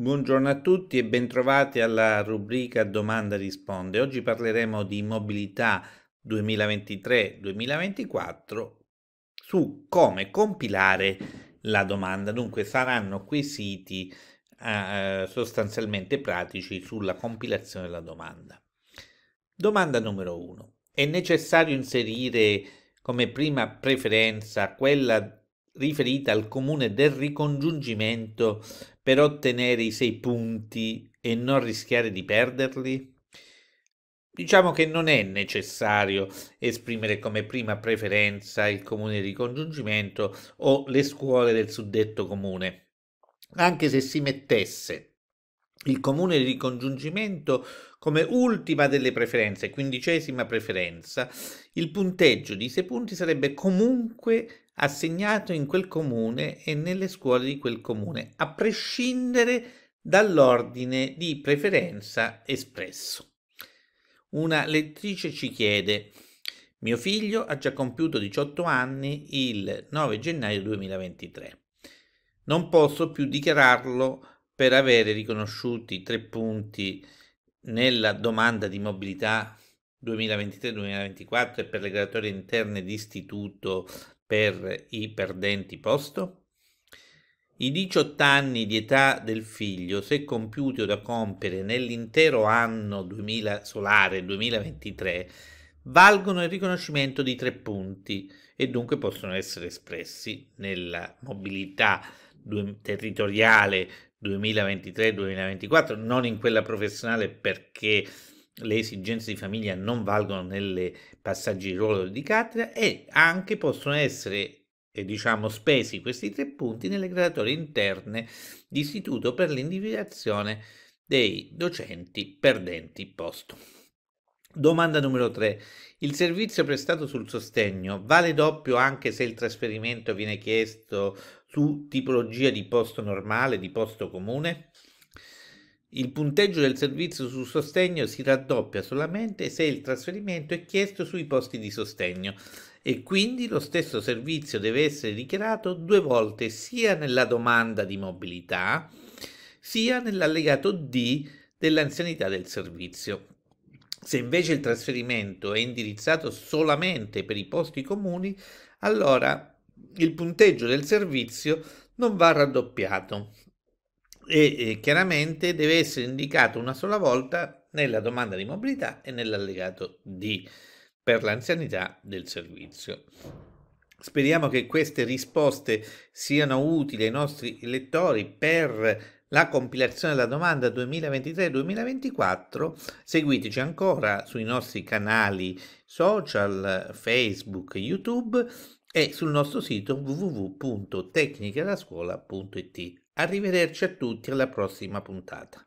Buongiorno a tutti e bentrovati alla rubrica Domanda risponde. Oggi parleremo di mobilità 2023-2024 su come compilare la domanda. Dunque saranno quesiti eh, eh sostanzialmente pratici sulla compilazione della domanda. Domanda numero 1. È necessario inserire come prima preferenza quella riferita al comune del ricongiungimento per ottenere i sei punti e non rischiare di perderli? Diciamo che non è necessario esprimere come prima preferenza il comune di congiungimento o le scuole del suddetto comune. Anche se si mettesse il comune di ricongiungimento come ultima delle preferenze, quindicesima preferenza, il punteggio di 6 punti sarebbe comunque assegnato in quel comune e nelle scuole di quel comune, a prescindere dall'ordine di preferenza espresso. Una lettrice ci chiede, mio figlio ha già compiuto 18 anni il 9 gennaio 2023. Non posso più dichiararlo per avere riconosciuti tre punti nella domanda di mobilità 2023-2024 e per le graduatorie interne di istituto per i perdenti posto? I 18 anni di età del figlio, se compiuti o da compiere nell'intero anno 2000, solare 2023, valgono il riconoscimento di tre punti e dunque possono essere espressi nella mobilità territoriale 2023-2024, non in quella professionale perché le esigenze di famiglia non valgono nelle passaggi di ruolo di cattedra e anche possono essere e diciamo spesi questi tre punti nelle graduatorie interne di istituto per l'individuazione dei docenti perdenti posto. Domanda numero 3. Il servizio prestato sul sostegno vale doppio anche se il trasferimento viene chiesto su tipologia di posto normale, di posto comune? Il punteggio del servizio su sostegno si raddoppia solamente se il trasferimento è chiesto sui posti di sostegno e quindi lo stesso servizio deve essere dichiarato due volte sia nella domanda di mobilità sia nell'allegato D dell'anzianità del servizio. Se invece il trasferimento è indirizzato solamente per i posti comuni, allora il punteggio del servizio non va raddoppiato e chiaramente deve essere indicato una sola volta nella domanda di mobilità e nell'allegato D per l'anzianità del servizio. Speriamo che queste risposte siano utili ai nostri lettori per la compilazione della domanda 2023-2024. Seguiteci ancora sui nostri canali social, Facebook, YouTube e sul nostro sito www.tecnicalascuola.it. Arrivederci a tutti alla prossima puntata.